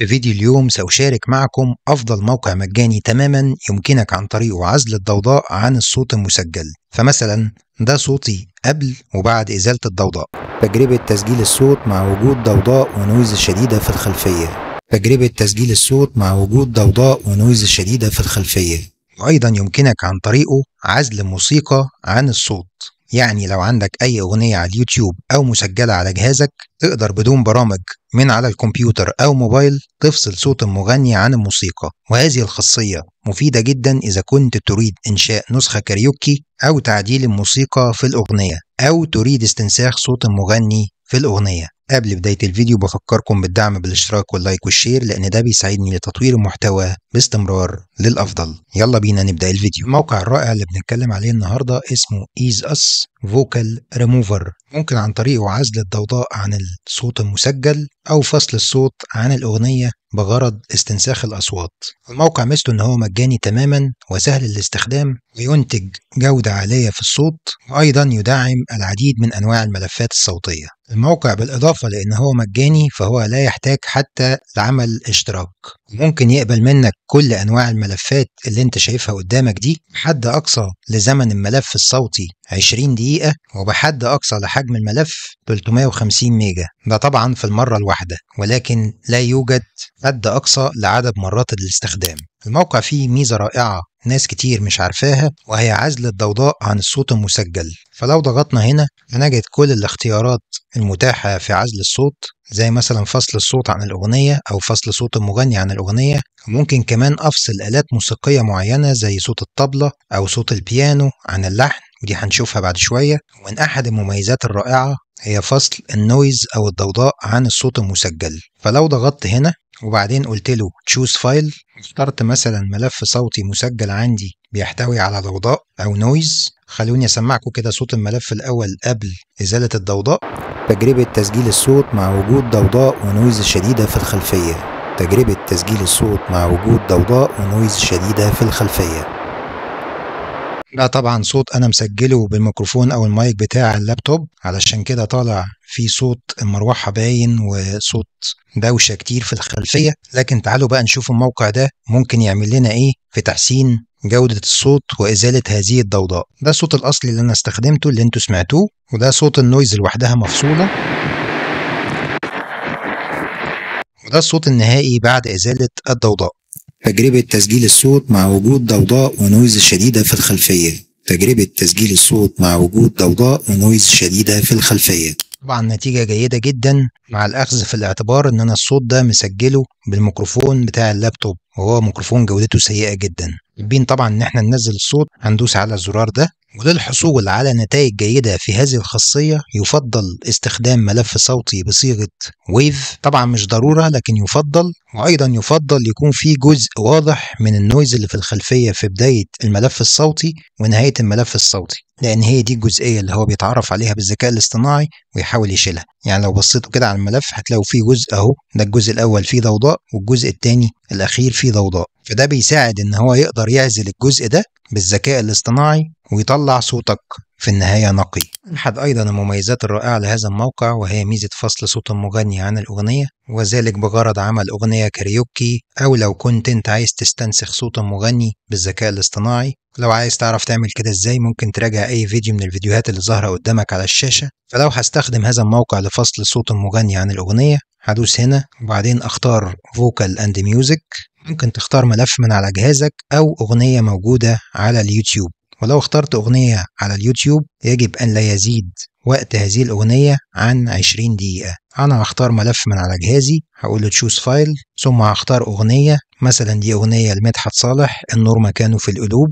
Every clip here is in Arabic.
في فيديو اليوم سأشارك معكم أفضل موقع مجاني تماما يمكنك عن طريقه عزل الضوضاء عن الصوت المسجل فمثلا ده صوتي قبل وبعد إزالة الضوضاء تجربة تسجيل الصوت مع وجود ضوضاء ونويز شديدة في الخلفية تجربة تسجيل الصوت مع وجود ضوضاء ونويز شديدة في الخلفية وأيضا يمكنك عن طريقه عزل الموسيقى عن الصوت يعني لو عندك أي أغنية على اليوتيوب أو مسجلة على جهازك تقدر بدون برامج من على الكمبيوتر أو موبايل تفصل صوت المغني عن الموسيقى وهذه الخاصية مفيدة جدا إذا كنت تريد إنشاء نسخة كاريوكي أو تعديل الموسيقى في الأغنية أو تريد استنساخ صوت المغني في الأغنية قبل بداية الفيديو بفكركم بالدعم بالاشتراك واللايك والشير لأن ده بيساعدني لتطوير المحتوى باستمرار للأفضل يلا بينا نبدأ الفيديو الموقع الرائع اللي بنتكلم عليه النهاردة اسمه إيز أس فوكال ريموفر ممكن عن طريقه عزل الضوضاء عن الصوت المسجل أو فصل الصوت عن الأغنية بغرض استنساخ الأصوات الموقع ميزته إن هو مجاني تماما وسهل الاستخدام وينتج جودة عالية في الصوت وأيضا يدعم العديد من أنواع الملفات الصوتية الموقع بالإضافة لأن هو مجاني فهو لا يحتاج حتى لعمل اشتراك ممكن يقبل منك كل أنواع الملفات اللي أنت شايفها قدامك دي حد أقصى لزمن الملف الصوتي 20 دقيقة وبحد أقصى لحجم الملف 350 ميجا ده طبعا في المرة الواحدة ولكن لا يوجد حد أقصى لعدد مرات الاستخدام الموقع فيه ميزة رائعة ناس كتير مش عارفاها وهي عزل الضوضاء عن الصوت المسجل فلو ضغطنا هنا هنجد كل الاختيارات المتاحة في عزل الصوت زي مثلا فصل الصوت عن الأغنية أو فصل صوت المغني عن الأغنية ممكن كمان أفصل آلات موسيقية معينة زي صوت الطبلة أو صوت البيانو عن اللحن ودي هنشوفها بعد شوية ومن أحد المميزات الرائعة هي فصل النويز أو الضوضاء عن الصوت المسجل فلو ضغطت هنا وبعدين قلت له choose file اخترت مثلا ملف صوتي مسجل عندي بيحتوي على ضوضاء أو نويز خلوني أسمعكم كده صوت الملف الأول قبل إزالة الضوضاء تجربة تسجيل الصوت مع وجود ضوضاء ونويز شديدة في الخلفية تجربة تسجيل الصوت مع وجود ضوضاء ونويز شديدة في الخلفية لا طبعا صوت انا مسجله بالميكروفون او المايك بتاع اللابتوب علشان كده طالع في صوت المروحه باين وصوت دوشه كتير في الخلفيه لكن تعالوا بقى نشوف الموقع ده ممكن يعمل لنا ايه في تحسين جودة الصوت وإزالة هذه الضوضاء ده الصوت الأصلي اللي أنا استخدمته اللي أنتوا سمعتوه وده صوت النويز لوحدها مفصولة وده الصوت النهائي بعد إزالة الضوضاء تجربة تسجيل الصوت مع وجود ضوضاء ونويز شديدة في الخلفية تجربة تسجيل الصوت مع وجود ضوضاء ونويز شديدة في الخلفية طبعا نتيجة جيدة جدا مع الأخذ في الاعتبار إن أنا الصوت ده مسجله بالميكروفون بتاع اللابتوب وهو ميكروفون جودته سيئة جدا بين طبعا إن احنا ننزل الصوت هندوس على الزرار ده وللحصول على نتائج جيدة في هذه الخاصية يفضل استخدام ملف صوتي بصيغة ويف طبعا مش ضرورة لكن يفضل وأيضا يفضل يكون في جزء واضح من النويز اللي في الخلفية في بداية الملف الصوتي ونهاية الملف الصوتي لان هي دي الجزئيه اللي هو بيتعرف عليها بالذكاء الاصطناعي ويحاول يشيلها يعني لو بصيتوا كده على الملف هتلاقوا فيه جزء اهو ده الجزء الاول فيه ضوضاء والجزء الثاني الاخير فيه ضوضاء فده بيساعد ان هو يقدر يعزل الجزء ده بالذكاء الاصطناعي ويطلع صوتك في النهاية نقي أحد أيضا المميزات الرائعة لهذا الموقع وهي ميزة فصل صوت المغني عن الأغنية وذلك بغرض عمل أغنية كاريوكي أو لو كنت أنت عايز تستنسخ صوت المغني بالذكاء الاصطناعي لو عايز تعرف تعمل كده ازاي ممكن تراجع أي فيديو من الفيديوهات اللي ظاهرة قدامك على الشاشة فلو هستخدم هذا الموقع لفصل صوت المغني عن الأغنية هدوس هنا وبعدين اختار فوكال اند ميوزك ممكن تختار ملف من على جهازك أو أغنية موجودة على اليوتيوب ولو اخترت أغنية على اليوتيوب يجب أن لا يزيد وقت هذه الأغنية عن 20 دقيقة أنا هختار ملف من على جهازي هقول له choose file ثم هختار أغنية مثلا دي أغنية لمدحت صالح النور مكانه في القلوب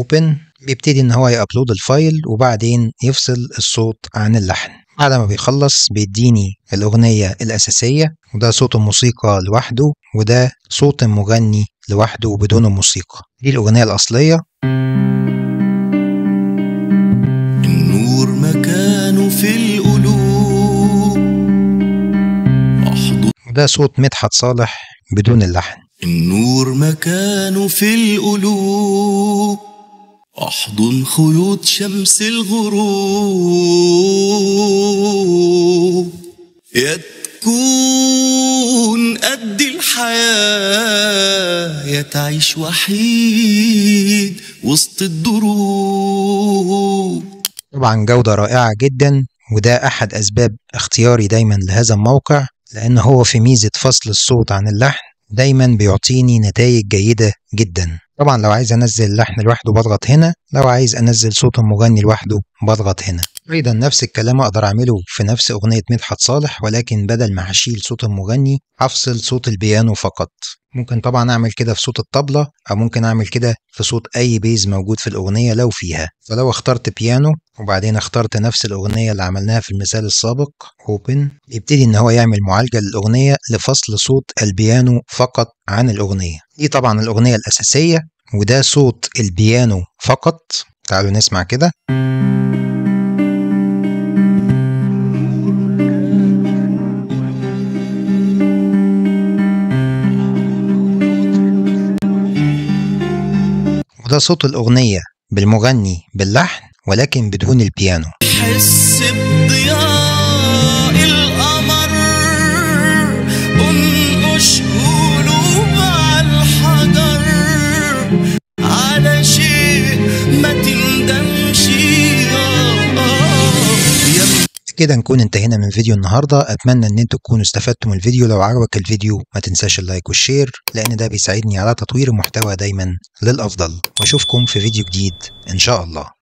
open بيبتدي إن هو يأبلود الفايل وبعدين يفصل الصوت عن اللحن بعد ما بيخلص بيديني الأغنية الأساسية وده صوت الموسيقى لوحده وده صوت المغني لوحده وبدون الموسيقى دي الأغنية الأصلية النور مكانه في القلوب وده صوت مدحت صالح بدون اللحن النور مكانه في القلوب أحضن خيوط شمس الغروب يا تكون قد الحياة يا تعيش وحيد وسط الدروب طبعا جودة رائعة جدا وده أحد أسباب اختياري دايما لهذا الموقع لأن هو في ميزة فصل الصوت عن اللحن دايما بيعطيني نتائج جيدة جدا طبعا لو عايز انزل لحن لوحده بضغط هنا لو عايز انزل صوت المغني لوحده بضغط هنا أيضا نفس الكلام أقدر أعمله في نفس أغنية مدحت صالح ولكن بدل ما هشيل صوت المغني هفصل صوت البيانو فقط ممكن طبعا أعمل كده في صوت الطبلة أو ممكن أعمل كده في صوت أي بيز موجود في الأغنية لو فيها فلو اخترت بيانو وبعدين اخترت نفس الأغنية اللي عملناها في المثال السابق أوبن يبتدي إن هو يعمل معالجة للأغنية لفصل صوت البيانو فقط عن الأغنية دي طبعا الأغنية الأساسية وده صوت البيانو فقط تعالوا نسمع كده ده صوت الأغنية بالمغني باللحن ولكن بدون البيانو كده نكون انتهينا من فيديو النهارده اتمنى ان انتوا تكونوا استفدتم من الفيديو لو عجبك الفيديو ما تنساش اللايك والشير لان ده بيساعدني على تطوير المحتوى دايما للافضل واشوفكم في فيديو جديد ان شاء الله